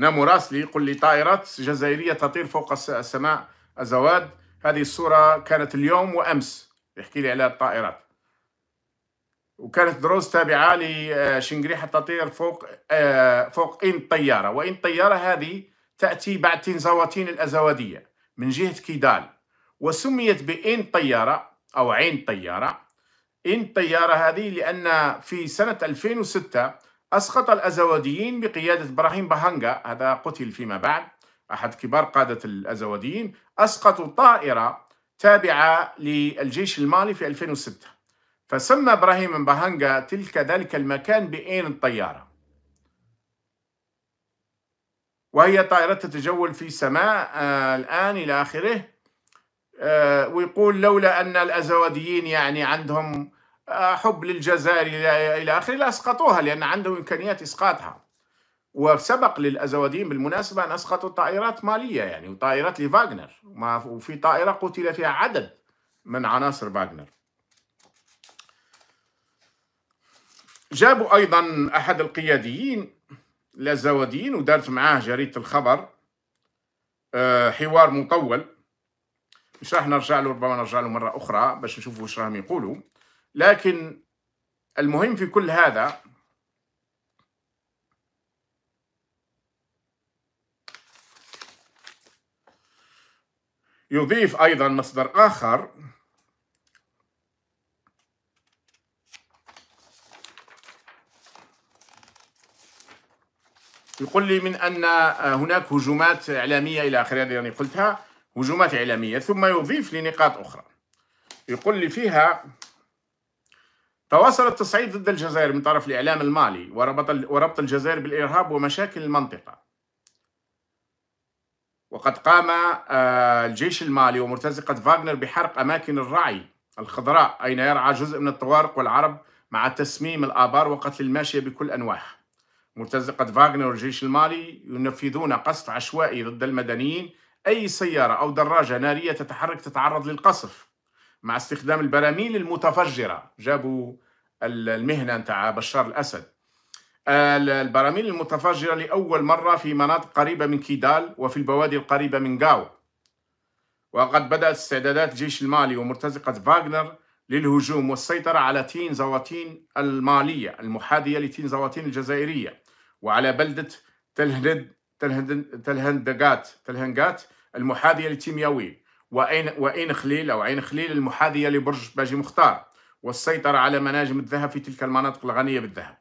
نامو راسلي يقول لي طائرات جزائرية تطير فوق السماء الزواد هذه الصورة كانت اليوم وأمس يحكي لي على الطائرات وكانت دروس تابعة لشنقريحة آه، تطير فوق آه، فوق إن الطيارة وإن الطيارة هذه تأتي بعد تنزواتين الأزوادية من جهة كيدال وسميت بإن طيارة أو عين طيارة إن الطيارة هذه لأن في سنة 2006 أسقط الأزواديين بقيادة إبراهيم بهانجا هذا قتل فيما بعد أحد كبار قادة الأزواديين أسقطوا طائرة تابعة للجيش المالي في 2006 فسمى إبراهيم بهانجا تلك ذلك المكان بأين الطيارة وهي طائرة تتجول في سماء آه الآن إلى آخره آه ويقول لولا أن الأزواديين يعني عندهم حب للجزائر إلى آخره لا أسقطوها لأن عندهم امكانيات إسقاطها وسبق للازواديين بالمناسبة أن أسقطوا طائرات مالية يعني وطائرات لفاغنر وفي طائرة قتل فيها عدد من عناصر فاغنر جابوا أيضا أحد القياديين الأزواديين ودارت معاه جريدة الخبر آه، حوار مطول مش راح نرجع له ربما نرجع له مرة أخرى باش نشوفوا واش راهم يقولوا لكن المهم في كل هذا يضيف أيضا مصدر آخر يقول لي من أن آه، هناك هجومات إعلامية إلى آخره هذه يعني قلتها هجومات إعلامية ثم يضيف لي نقاط أخرى يقول لي فيها تواصل التصعيد ضد الجزائر من طرف الإعلام المالي وربط, وربط الجزائر بالإرهاب ومشاكل المنطقة وقد قام آه، الجيش المالي ومرتزقة فاغنر بحرق أماكن الرعي الخضراء أين يرعى جزء من الطوارق والعرب مع تسميم الآبار وقتل الماشية بكل أنواعها مرتزقة فاغنر والجيش المالي ينفذون قصف عشوائي ضد المدنيين أي سيارة أو دراجة نارية تتحرك تتعرض للقصف مع استخدام البراميل المتفجرة جابوا المهنة نتاع بشار الأسد البراميل المتفجرة لأول مرة في مناطق قريبة من كيدال وفي البوادي القريبة من غاو وقد بدأت استعدادات الجيش المالي ومرتزقة فاغنر للهجوم والسيطرة على تين زواتين المالية المحاذية لتين زواتين الجزائرية وعلى بلدة تلهند تلهند تلهندقات تلهنقات المحاذية لتيمياوي وأين, وأين خليل أو عين خليل المحاذية لبرج باجي مختار والسيطرة على مناجم الذهب في تلك المناطق الغنية بالذهب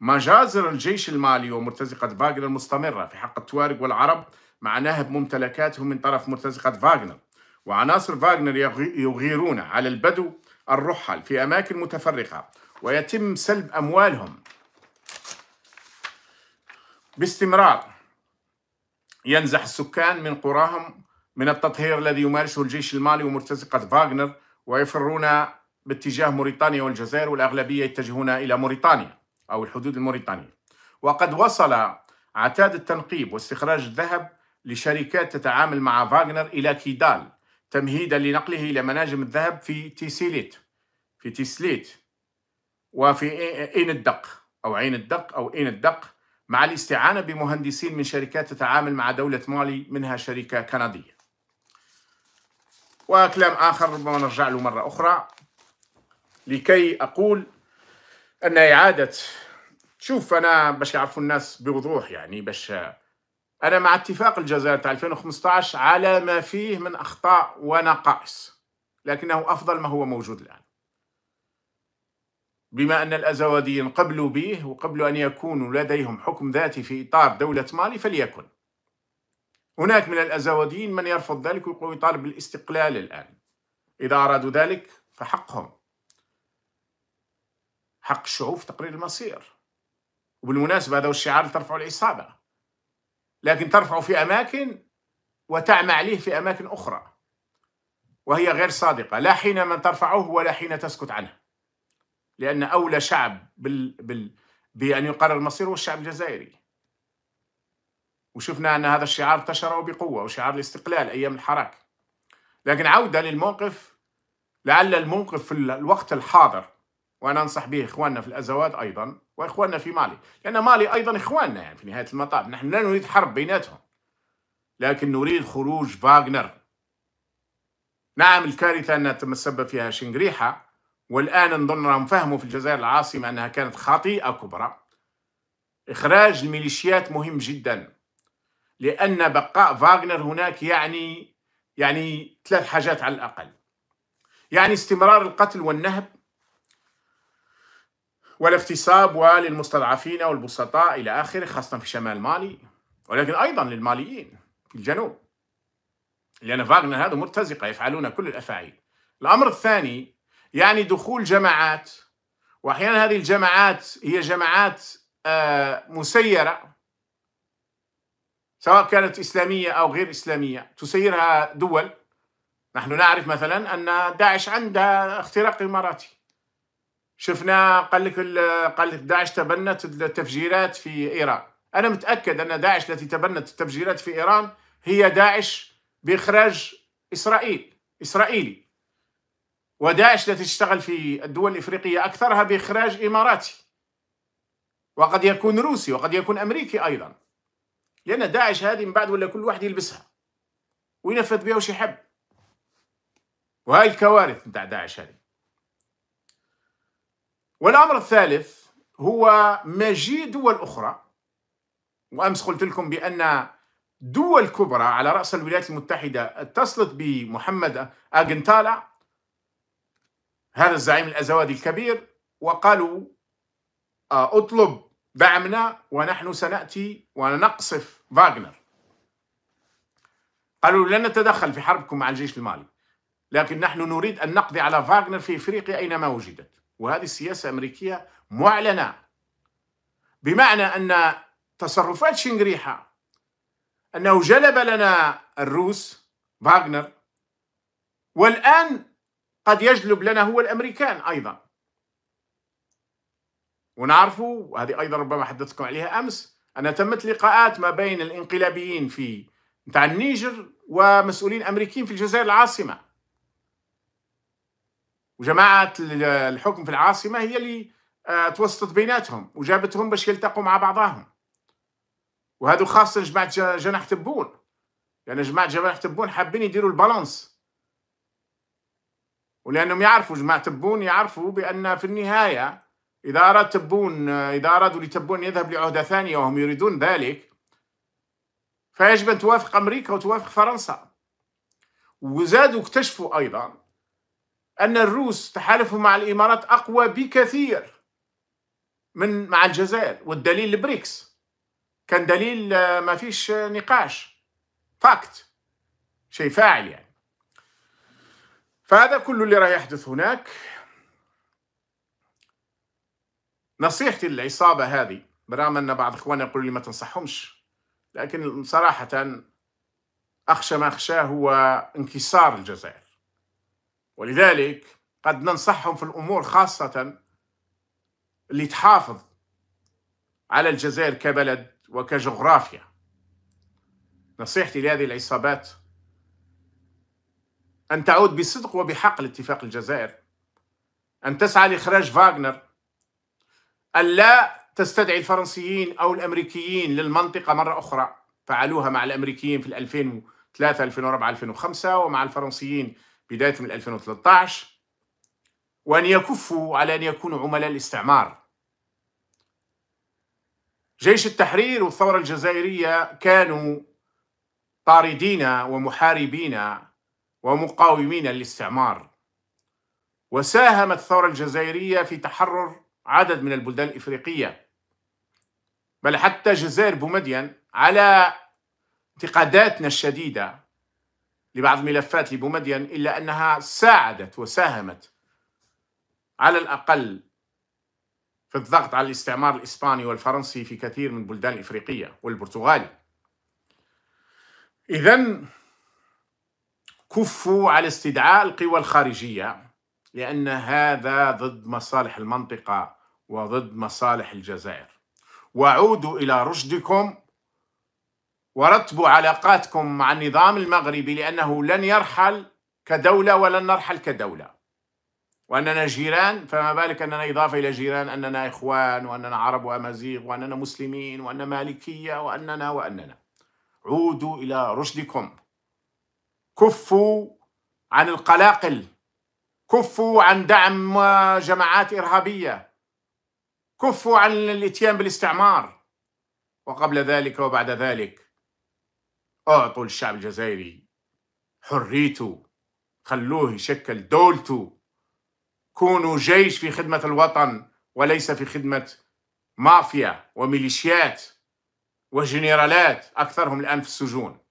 مجازر الجيش المالي ومرتزقة فاغنر مستمرة في حق التوارق والعرب مع نهب ممتلكاتهم من طرف مرتزقة فاغنر وعناصر فاغنر يغيرون على البدو الرحل في أماكن متفرقة ويتم سلب أموالهم باستمرار ينزح السكان من قراهم من التطهير الذي يمارسه الجيش المالي ومرتزقة فاغنر ويفرون باتجاه موريتانيا والجزائر والأغلبية يتجهون إلى موريتانيا أو الحدود الموريتانية وقد وصل عتاد التنقيب واستخراج الذهب لشركات تتعامل مع فاغنر إلى كيدال تمهيدا لنقله إلى مناجم الذهب في تيسيليت في تيسليت وفي إين الدق أو عين الدق أو إين الدق مع الاستعانة بمهندسين من شركات تتعامل مع دولة مالي منها شركة كندية وكلام آخر ربما نرجع له مرة أخرى لكي أقول أن إعادة شوف أنا باش يعرفوا الناس بوضوح يعني باش أنا مع اتفاق الجزائر تاع 2015 على ما فيه من أخطاء ونقائص لكنه أفضل ما هو موجود الآن بما أن الأزواديين قبلوا به وقبلوا أن يكونوا لديهم حكم ذاتي في إطار دولة مالي فليكن هناك من الأزاوديين من يرفض ذلك ويقول يطالب بالاستقلال الآن إذا أرادوا ذلك فحقهم حق الشعوب في تقرير المصير وبالمناسبة هذا الشعار ترفع العصابة لكن ترفع في أماكن وتعمى عليه في أماكن أخرى وهي غير صادقة لا حين من ترفعه ولا حين تسكت عنه لأن أولى شعب بال... بال... بأن يقرر المصير هو الشعب الجزائري وشفنا أن هذا الشعار انتشر بقوة وشعار الاستقلال أيام الحراك لكن عودة للموقف لعل الموقف في الوقت الحاضر وأنا أنصح به إخواننا في الأزوات أيضا وإخواننا في مالي لأن مالي أيضا إخواننا يعني في نهاية المطاف نحن لا نريد حرب بيناتهم لكن نريد خروج فاغنر نعم الكارثة انها تسبب فيها شنغريحه والآن نظن راهم فهموا في الجزائر العاصمة أنها كانت خطيئة كبرى إخراج الميليشيات مهم جدا لأن بقاء فاغنر هناك يعني يعني ثلاث حاجات على الأقل يعني استمرار القتل والنهب والاغتصاب وللمستضعفين والبسطاء إلى آخره خاصة في شمال مالي ولكن أيضا للماليين في الجنوب لأن فاغنر هذا مرتزقة يفعلون كل الأفاعيل الأمر الثاني يعني دخول جماعات وأحيانا هذه الجماعات هي جماعات آه، مسيرة سواء كانت إسلامية أو غير إسلامية تسيرها دول نحن نعرف مثلا أن داعش عندها اختراق إماراتي شفنا قال لك قال لك داعش تبنت التفجيرات في إيران أنا متأكد أن داعش التي تبنت التفجيرات في إيران هي داعش بإخراج إسرائيل إسرائيلي وداعش التي تشتغل في الدول الإفريقية أكثرها بإخراج إماراتي وقد يكون روسي وقد يكون أمريكي أيضا لأن داعش هذه من بعد ولا كل واحد يلبسها وينفذ بها وش يحب وهاي الكوارث نتاع داعش هذه والأمر الثالث هو مجيء دول أخرى وأمس قلت لكم بأن دول كبرى على رأس الولايات المتحدة اتصلت بمحمد أجنتالا هذا الزعيم الأزوادي الكبير وقالوا آه، اطلب دعمنا ونحن سنأتي ونقصف فاغنر قالوا لن نتدخل في حربكم مع الجيش المالي لكن نحن نريد أن نقضي على فاغنر في إفريقيا أينما وجدت وهذه السياسة الأمريكية معلنة بمعنى أن تصرفات شنغريحه أنه جلب لنا الروس فاغنر والآن قد يجلب لنا هو الأمريكان أيضا ونعرفوا وهذه أيضا ربما حدثتكم عليها أمس أن تمت لقاءات ما بين الانقلابيين في نتاع النيجر ومسؤولين أمريكيين في الجزائر العاصمة وجماعة الحكم في العاصمة هي اللي آه، توسطت بيناتهم وجابتهم باش يلتقوا مع بعضهم وهذو خاصة جماعة جناح تبون لأن جماعة جناح تبون حابين يديروا البالانس ولأنهم يعرفوا جماعة تبون يعرفوا بأن في النهاية إذا أراد تبون إذا أرادوا لتبون يذهب لعهدة ثانية وهم يريدون ذلك فيجب أن توافق أمريكا وتوافق فرنسا وزادوا اكتشفوا أيضا أن الروس تحالفوا مع الإمارات أقوى بكثير من مع الجزائر والدليل البريكس كان دليل آه، ما فيش آه، نقاش فاكت شيء فاعل يعني فهذا كل اللي راح يحدث هناك نصيحتي للعصابة هذه برغم أن بعض إخواننا يقول لي ما تنصحهمش لكن صراحة أخشى ما أخشاه هو انكسار الجزائر ولذلك قد ننصحهم في الأمور خاصة اللي تحافظ على الجزائر كبلد وكجغرافيا نصيحتي لهذه العصابات أن تعود بصدق وبحق لاتفاق الجزائر أن تسعى لإخراج فاغنر ألا تستدعي الفرنسيين أو الأمريكيين للمنطقة مرة أخرى فعلوها مع الأمريكيين في 2003 2004 2005 ومع الفرنسيين بداية من 2013 وأن يكفوا على أن يكونوا عملاء الاستعمار جيش التحرير والثورة الجزائرية كانوا طاردين ومحاربين ومقاومين للاستعمار وساهمت الثورة الجزائرية في تحرر عدد من البلدان الإفريقية بل حتى جزائر بومدين على انتقاداتنا الشديدة لبعض ملفات لبومدين إلا أنها ساعدت وساهمت على الأقل في الضغط على الاستعمار الإسباني والفرنسي في كثير من البلدان الإفريقية والبرتغالي إذا كفوا على استدعاء القوى الخارجية لأن هذا ضد مصالح المنطقة وضد مصالح الجزائر وعودوا إلى رشدكم ورتبوا علاقاتكم مع النظام المغربي لأنه لن يرحل كدولة ولن نرحل كدولة وأننا جيران فما بالك أننا إضافة إلى جيران أننا إخوان وأننا عرب وأمازيغ وأننا مسلمين وأننا مالكية وأننا وأننا عودوا إلى رشدكم كفوا عن القلاقل كفوا عن دعم جماعات إرهابية كفوا عن الاتيان بالاستعمار وقبل ذلك وبعد ذلك اعطوا الشعب الجزائري حريته خلوه يشكل دولته كونوا جيش في خدمة الوطن وليس في خدمة مافيا وميليشيات وجنرالات أكثرهم الآن في السجون